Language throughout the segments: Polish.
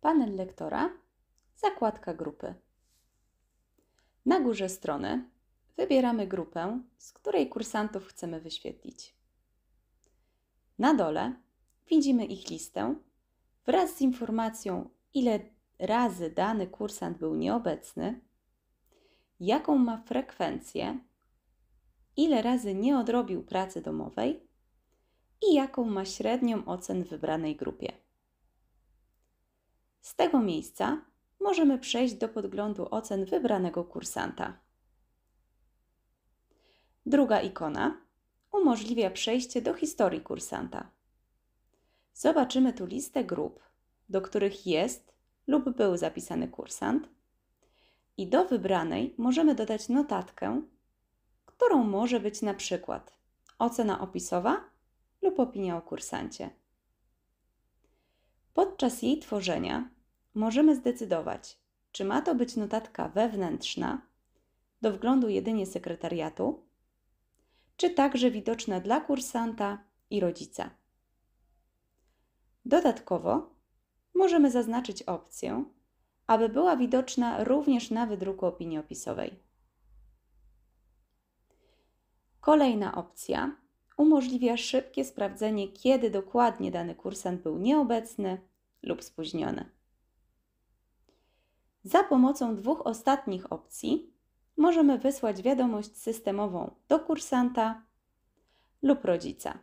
panel lektora, zakładka grupy. Na górze strony wybieramy grupę, z której kursantów chcemy wyświetlić. Na dole widzimy ich listę wraz z informacją, ile razy dany kursant był nieobecny, jaką ma frekwencję, ile razy nie odrobił pracy domowej i jaką ma średnią ocen w wybranej grupie. Z tego miejsca możemy przejść do podglądu ocen wybranego kursanta. Druga ikona umożliwia przejście do historii kursanta. Zobaczymy tu listę grup, do których jest lub był zapisany kursant i do wybranej możemy dodać notatkę, którą może być na przykład ocena opisowa lub opinia o kursancie. Podczas jej tworzenia możemy zdecydować, czy ma to być notatka wewnętrzna, do wglądu jedynie sekretariatu, czy także widoczna dla kursanta i rodzica. Dodatkowo możemy zaznaczyć opcję, aby była widoczna również na wydruku opinii opisowej. Kolejna opcja umożliwia szybkie sprawdzenie, kiedy dokładnie dany kursant był nieobecny lub spóźniony. Za pomocą dwóch ostatnich opcji możemy wysłać wiadomość systemową do kursanta lub rodzica.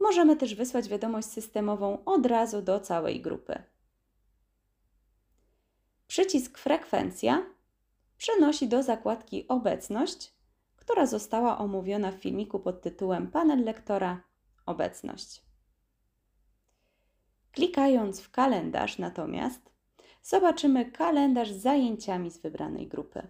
Możemy też wysłać wiadomość systemową od razu do całej grupy. Przycisk Frekwencja przenosi do zakładki Obecność, która została omówiona w filmiku pod tytułem Panel lektora Obecność. Klikając w kalendarz natomiast zobaczymy kalendarz z zajęciami z wybranej grupy.